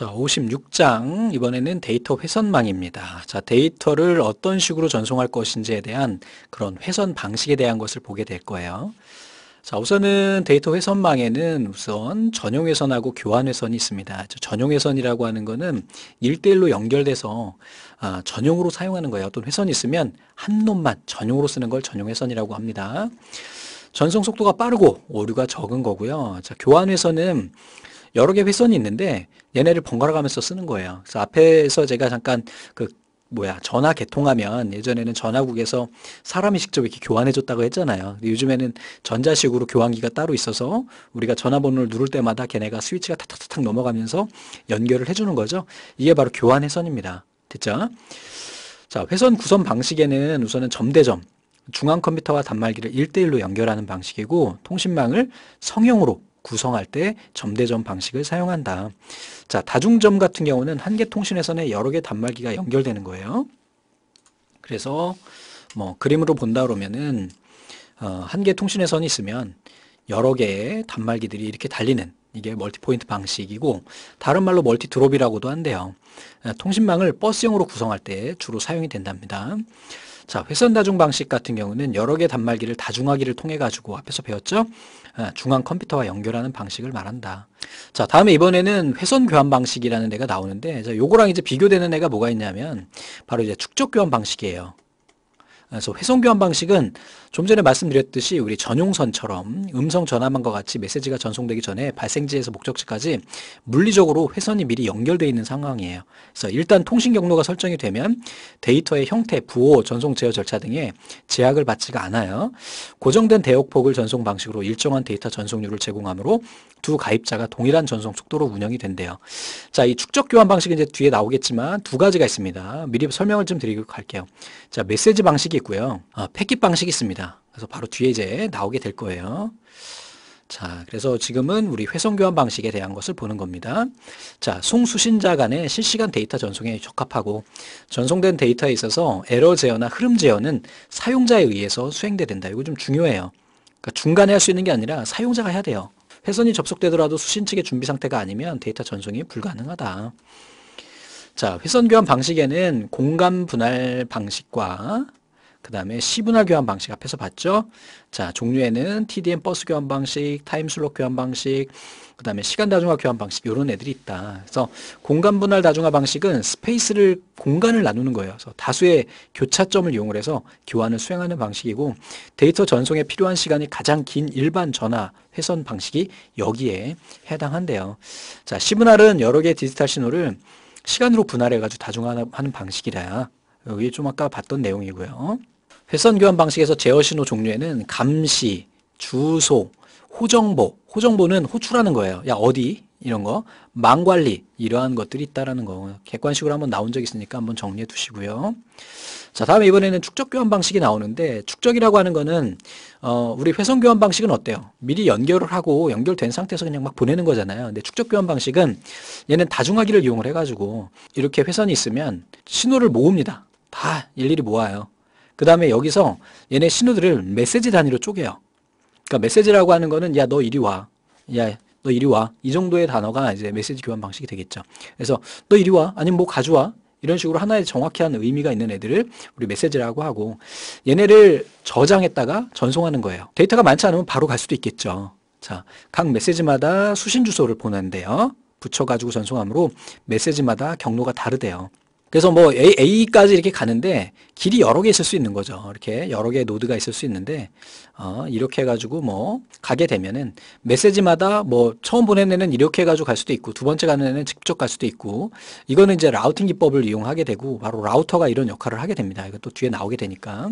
자, 56장 이번에는 데이터 회선망입니다. 자, 데이터를 어떤 식으로 전송할 것인지에 대한 그런 회선 방식에 대한 것을 보게 될 거예요. 자, 우선은 데이터 회선망에는 우선 전용 회선하고 교환 회선이 있습니다. 전용 회선이라고 하는 거는 일대일로 연결돼서 아, 전용으로 사용하는 거예요. 어떤 회선이 있으면 한 놈만 전용으로 쓰는 걸 전용 회선이라고 합니다. 전송 속도가 빠르고 오류가 적은 거고요. 자, 교환 회선은 여러 개 회선이 있는데 얘네를 번갈아 가면서 쓰는 거예요. 그래서 앞에서 제가 잠깐 그 뭐야 전화 개통하면 예전에는 전화국에서 사람이 직접 이렇게 교환해줬다고 했잖아요. 근데 요즘에는 전자식으로 교환기가 따로 있어서 우리가 전화번호를 누를 때마다 걔네가 스위치가 탁탁탁 넘어가면서 연결을 해주는 거죠. 이게 바로 교환회선입니다. 됐죠? 자 회선 구성 방식에는 우선은 점대점 중앙 컴퓨터와 단말기를 1대1로 연결하는 방식이고 통신망을 성형으로 구성할 때 점대점 방식을 사용한다. 자, 다중점 같은 경우는 한 개 통신에서는 여러 개 단말기가 연결되는 거예요. 그래서 뭐 그림으로 본다 그러면은 어, 한개통신에선이 있으면 여러 개의 단말기들이 이렇게 달리는 이게 멀티포인트 방식이고 다른 말로 멀티드롭이라고도 한대요. 어, 통신망을 버스형으로 구성할 때 주로 사용이 된답니다. 자, 회선 다중 방식 같은 경우는 여러 개 단말기를 다중화기를 통해 가지고 앞에서 배웠죠? 아, 중앙 컴퓨터와 연결하는 방식을 말한다. 자, 다음에 이번에는 회선 교환 방식이라는 애가 나오는데 자, 요거랑 이제 비교되는 애가 뭐가 있냐면 바로 이제 축적 교환 방식이에요. 그래서 회선 교환 방식은 좀 전에 말씀드렸듯이 우리 전용선처럼 음성 전화만과 같이 메시지가 전송되기 전에 발생지에서 목적지까지 물리적으로 회선이 미리 연결되어 있는 상황이에요. 그래서 일단 통신 경로가 설정이 되면 데이터의 형태, 부호, 전송 제어 절차 등에 제약을 받지가 않아요. 고정된 대역폭을 전송 방식으로 일정한 데이터 전송률을 제공하므로 두 가입자가 동일한 전송 속도로 운영이 된대요. 자, 이 축적 교환 방식은 이제 뒤에 나오겠지만 두 가지가 있습니다. 미리 설명을 좀 드리고 갈게요. 자, 메시지 방식이 있고요. 아, 패킷 방식이 있습니다. 그래서 바로 뒤에 이제 나오게 될 거예요. 자, 그래서 지금은 우리 회선 교환 방식에 대한 것을 보는 겁니다. 자, 송수신자 간의 실시간 데이터 전송에 적합하고 전송된 데이터에 있어서 에러 제어나 흐름 제어는 사용자에 의해서 수행돼야 된다. 이거 좀 중요해요. 그러니까 중간에 할 수 있는 게 아니라 사용자가 해야 돼요. 회선이 접속되더라도 수신 측의 준비 상태가 아니면 데이터 전송이 불가능하다. 자, 회선 교환 방식에는 공간 분할 방식과 그 다음에 시분화 교환 방식 앞에서 봤죠? 자, 종류에는 TDM 버스 교환 방식, 타임 슬롯 교환 방식, 그 다음에 시간 다중화 교환 방식 이런 애들이 있다. 그래서 공간 분할 다중화 방식은 스페이스를 공간을 나누는 거예요. 그래서 다수의 교차점을 이용을 해서 교환을 수행하는 방식이고 데이터 전송에 필요한 시간이 가장 긴 일반 전화 회선 방식이 여기에 해당한대요. 자, 시분할은 여러 개의 디지털 신호를 시간으로 분할해가지고 다중화하는 방식이라 여기 좀 아까 봤던 내용이고요. 회선 교환 방식에서 제어 신호 종류에는 감시, 주소, 호정보, 호정보는 호출하는 거예요. 야 어디 이런 거, 망관리 이러한 것들이 있다라는 거 객관식으로 한번 나온 적 있으니까 한번 정리해 두시고요. 자 다음에 이번에는 축적 교환 방식이 나오는데 축적이라고 하는 거는 어, 우리 회선 교환 방식은 어때요? 미리 연결을 하고 연결된 상태에서 그냥 막 보내는 거잖아요. 근데 축적 교환 방식은 얘는 다중화기를 이용을 해가지고 이렇게 회선이 있으면 신호를 모읍니다. 다 일일이 모아요. 그 다음에 여기서 얘네 신우들을 메시지 단위로 쪼개요. 그러니까 메시지라고 하는 거는 야 너 이리 와. 야 너 이리 와. 이 정도의 단어가 이제 메시지 교환 방식이 되겠죠. 그래서 너 이리 와. 아니면 뭐 가져와. 이런 식으로 하나의 정확한 히 의미가 있는 애들을 우리 메시지라고 하고 얘네를 저장했다가 전송하는 거예요. 데이터가 많지 않으면 바로 갈 수도 있겠죠. 자, 각 메시지마다 수신 주소를 보낸대요. 붙여가지고 전송함으로 메시지마다 경로가 다르대요. 그래서 뭐 A, A까지 이렇게 가는데 길이 여러 개 있을 수 있는 거죠. 이렇게 여러 개의 노드가 있을 수 있는데 어, 이렇게 해가지고 뭐 가게 되면은 메시지마다 뭐 처음 보낸 애는 이렇게 해가지고 갈 수도 있고 두 번째 가는 애는 직접 갈 수도 있고 이거는 이제 라우팅 기법을 이용하게 되고 바로 라우터가 이런 역할을 하게 됩니다. 이것도 뒤에 나오게 되니까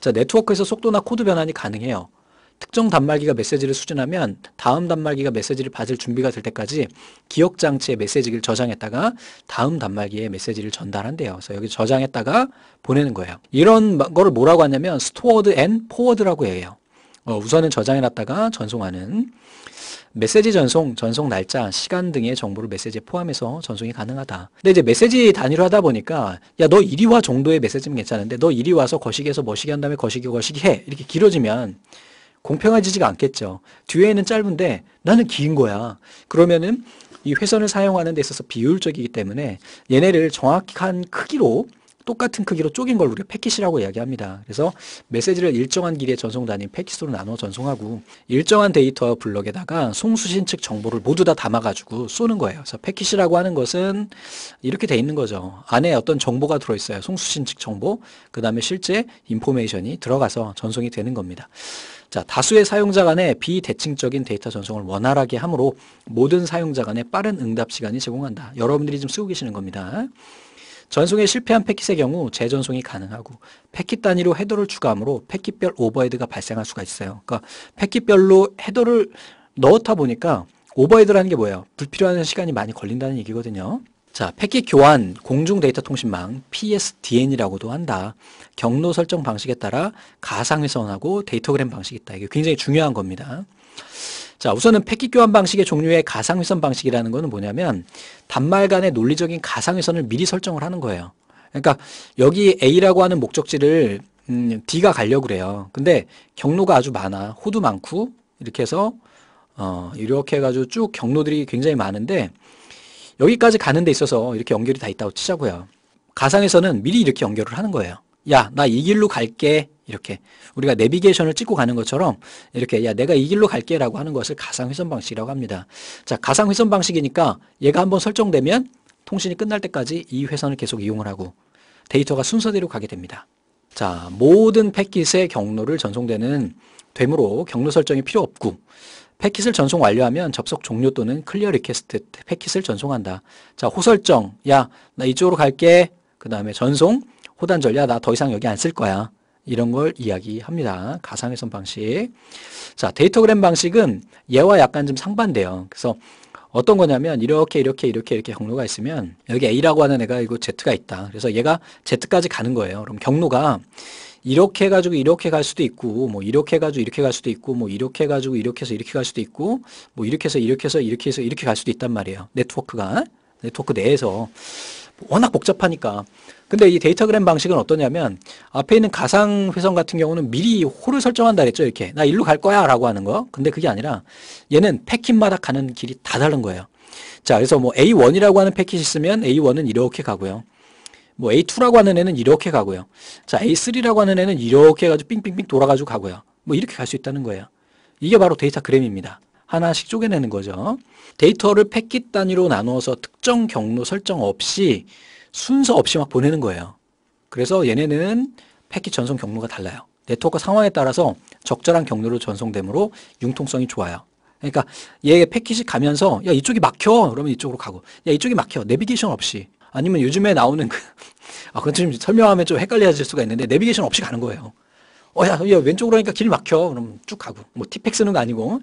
자 네트워크에서 속도나 코드 변환이 가능해요. 특정 단말기가 메시지를 수준하면 다음 단말기가 메시지를 받을 준비가 될 때까지 기억 장치에 메시지를 저장했다가 다음 단말기에 메시지를 전달한대요. 그래서 여기 저장했다가 보내는 거예요. 이런 거를 뭐라고 하냐면 스토어드 앤 포워드라고 해요. 어, 우선은 저장해놨다가 전송하는 메시지 전송, 전송 날짜, 시간 등의 정보를 메시지에 포함해서 전송이 가능하다. 근데 이제 메시지 단위로 하다 보니까 야너 이리 와 정도의 메시지면 괜찮은데 너 이리 와서 거시기해서 머시기 한 다음에 거시기 거시기 해 이렇게 길어지면 공평해지지가 않겠죠. 뒤에는 짧은데 나는 긴 거야. 그러면은 이 회선을 사용하는 데 있어서 비효율적이기 때문에 얘네를 정확한 크기로 똑같은 크기로 쪼갠 걸 우리가 패킷이라고 이야기합니다. 그래서 메시지를 일정한 길이에 전송단인 패킷으로 나눠 전송하고 일정한 데이터 블럭에다가 송수신 측 정보를 모두 다 담아가지고 쏘는 거예요. 그래서 패킷이라고 하는 것은 이렇게 돼 있는 거죠. 안에 어떤 정보가 들어있어요. 송수신 측 정보, 그 다음에 실제 인포메이션이 들어가서 전송이 되는 겁니다. 자, 다수의 사용자 간의 비대칭적인 데이터 전송을 원활하게 하므로 모든 사용자 간의 빠른 응답 시간이 제공한다. 여러분들이 지금 쓰고 계시는 겁니다. 전송에 실패한 패킷의 경우 재전송이 가능하고 패킷 단위로 헤더를 추가하므로 패킷별 오버헤드가 발생할 수가 있어요. 그러니까 패킷별로 헤더를 넣다 었 보니까 오버헤드라는 게 뭐예요? 불필요한 시간이 많이 걸린다는 얘기거든요. 자, 패킷 교환 공중 데이터 통신망 PSDN이라고도 한다. 경로 설정 방식에 따라 가상위선하고 데이터그램 방식이 있다. 이게 굉장히 중요한 겁니다. 자, 우선은 패킷 교환 방식의 종류의 가상위선 방식이라는 것은 뭐냐면 단말 간의 논리적인 가상위선을 미리 설정을 하는 거예요. 그러니까 여기 A라고 하는 목적지를 음, D가 가려고 그래요. 근데 경로가 아주 많아. 호도 많고 이렇게 해서 어, 이렇게 해가지고 쭉 경로들이 굉장히 많은데 여기까지 가는 데 있어서 이렇게 연결이 다 있다고 치자고요. 가상에서는 미리 이렇게 연결을 하는 거예요. 야, 나 이 길로 갈게. 이렇게 우리가 내비게이션을 찍고 가는 것처럼 이렇게 야 내가 이 길로 갈게라고 하는 것을 가상회선 방식이라고 합니다. 자 가상회선 방식이니까 얘가 한번 설정되면 통신이 끝날 때까지 이 회선을 계속 이용을 하고 데이터가 순서대로 가게 됩니다. 자 모든 패킷의 경로를 전송되는 되므로 경로 설정이 필요 없고 패킷을 전송 완료하면 접속 종료 또는 클리어 리퀘스트 패킷을 전송한다. 자, 호설정. 야, 나 이쪽으로 갈게. 그 다음에 전송, 호단절. 야, 나 더 이상 여기 안 쓸 거야. 이런 걸 이야기합니다. 가상회선 방식. 자, 데이터그램 방식은 얘와 약간 좀 상반돼요. 그래서 어떤 거냐면 이렇게 이렇게 이렇게 이렇게 경로가 있으면 여기 A라고 하는 애가 이거 Z가 있다. 그래서 얘가 Z까지 가는 거예요. 그럼 경로가 이렇게 해가지고 이렇게 갈 수도 있고 뭐 이렇게 해가지고 이렇게 갈 수도 있고 뭐 이렇게 해가지고 이렇게 해서 이렇게 갈 수도 있고 뭐 이렇게 해서 이렇게 해서 이렇게 해서 이렇게 갈 수도 있단 말이에요. 네트워크가 네트워크 내에서 워낙 복잡하니까 근데 이 데이터그램 방식은 어떠냐면 앞에 있는 가상 회선 같은 경우는 미리 호를 설정한다 그랬죠 이렇게 나 일로 갈 거야 라고 하는 거 근데 그게 아니라 얘는 패킷마다 가는 길이 다 다른 거예요 자 그래서 뭐 A1이라고 하는 패킷이 있으면 A1은 이렇게 가고요 뭐 A2라고 하는 애는 이렇게 가고요. 자, A3라고 하는 애는 이렇게 해가지고 삥삥삥 돌아가지고 가고요. 뭐 이렇게 갈 수 있다는 거예요. 이게 바로 데이터 그램입니다. 하나씩 쪼개내는 거죠. 데이터를 패킷 단위로 나누어서 특정 경로 설정 없이 순서 없이 막 보내는 거예요. 그래서 얘네는 패킷 전송 경로가 달라요. 네트워크 상황에 따라서 적절한 경로로 전송되므로 융통성이 좋아요. 그러니까 얘 패킷이 가면서 야 이쪽이 막혀 그러면 이쪽으로 가고 야 이쪽이 막혀 내비게이션 없이 아니면 요즘에 나오는 그, 아, 그건 좀 설명하면 좀 헷갈려질 수가 있는데, 내비게이션 없이 가는 거예요. 어, 야, 야, 왼쪽으로 하니까 길 막혀. 그럼 쭉 가고. 뭐, 티팩 스는 아니고.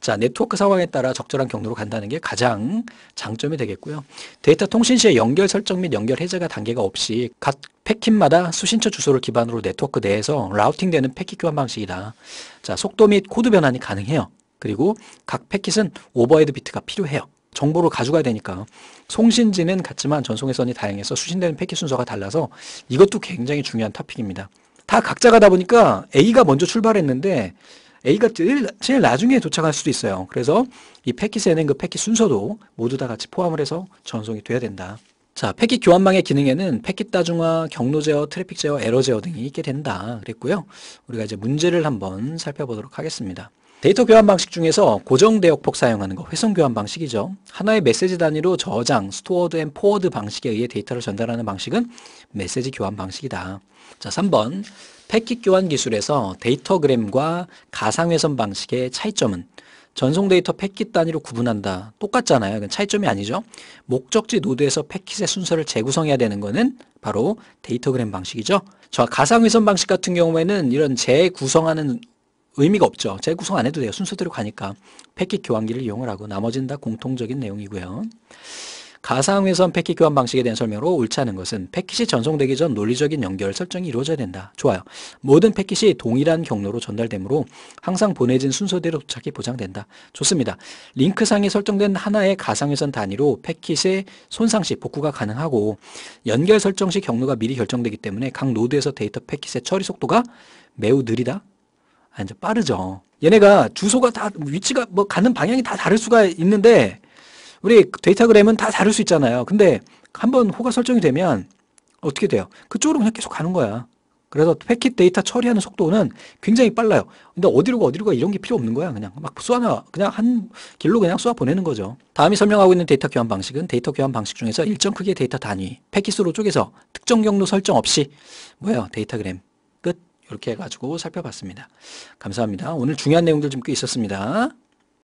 자, 네트워크 상황에 따라 적절한 경로로 간다는 게 가장 장점이 되겠고요. 데이터 통신 시에 연결 설정 및 연결 해제가 단계가 없이 각 패킷마다 수신처 주소를 기반으로 네트워크 내에서 라우팅되는 패킷 교환 방식이다. 자, 속도 및 코드 변환이 가능해요. 그리고 각 패킷은 오버헤드 비트가 필요해요. 정보를 가져가야 되니까 송신지는 같지만 전송회선이 다양해서 수신되는 패킷 순서가 달라서 이것도 굉장히 중요한 토픽입니다. 다 각자 가다 보니까 A가 먼저 출발했는데 A가 제일, 제일 나중에 도착할 수도 있어요. 그래서 이 패킷에는 그 패킷 순서도 모두 다 같이 포함을 해서 전송이 돼야 된다. 자, 패킷 교환망의 기능에는 패킷 다중화, 경로 제어, 트래픽 제어, 에러 제어 등이 있게 된다. 그랬고요. 우리가 이제 문제를 한번 살펴보도록 하겠습니다. 데이터 교환 방식 중에서 고정 대역폭 사용하는 거 회선 교환 방식이죠. 하나의 메시지 단위로 저장, 스토어드 앤 포워드 방식에 의해 데이터를 전달하는 방식은 메시지 교환 방식이다. 자, 3번. 패킷 교환 기술에서 데이터그램과 가상회선 방식의 차이점은 전송 데이터 패킷 단위로 구분한다. 똑같잖아요. 차이점이 아니죠. 목적지 노드에서 패킷의 순서를 재구성해야 되는 것은 바로 데이터그램 방식이죠. 저 가상회선 방식 같은 경우에는 이런 재구성하는 의미가 없죠. 재구성 안 해도 돼요. 순서대로 가니까. 패킷 교환기를 이용을 하고 나머지는 다 공통적인 내용이고요. 가상회선 패킷 교환 방식에 대한 설명으로 옳지 않은 것은 패킷이 전송되기 전 논리적인 연결 설정이 이루어져야 된다. 좋아요. 모든 패킷이 동일한 경로로 전달되므로 항상 보내진 순서대로 도착이 보장된다. 좋습니다. 링크상에 설정된 하나의 가상회선 단위로 패킷의 손상 시 복구가 가능하고 연결 설정 시 경로가 미리 결정되기 때문에 각 노드에서 데이터 패킷의 처리 속도가 매우 느리다. 아, 이제 빠르죠. 얘네가 주소가 다 위치가 뭐 가는 방향이 다 다를 수가 있는데 우리 데이터그램은 다 다를 수 있잖아요. 근데 한번 호가 설정이 되면 어떻게 돼요? 그쪽으로 그냥 계속 가는 거야. 그래서 패킷 데이터 처리하는 속도는 굉장히 빨라요. 근데 어디로 가 어디로 가 이런 게 필요 없는 거야. 그냥 막 쏘아 그냥 한 길로 그냥 쏘아 보내는 거죠. 다음이 설명하고 있는 데이터 교환 방식은 데이터 교환 방식 중에서 일정 크기의 데이터 단위 패킷으로 쪼개서 특정 경로 설정 없이 뭐예요? 데이터그램 이렇게 해가지고 살펴봤습니다. 감사합니다. 오늘 중요한 내용들 좀 꽤 있었습니다.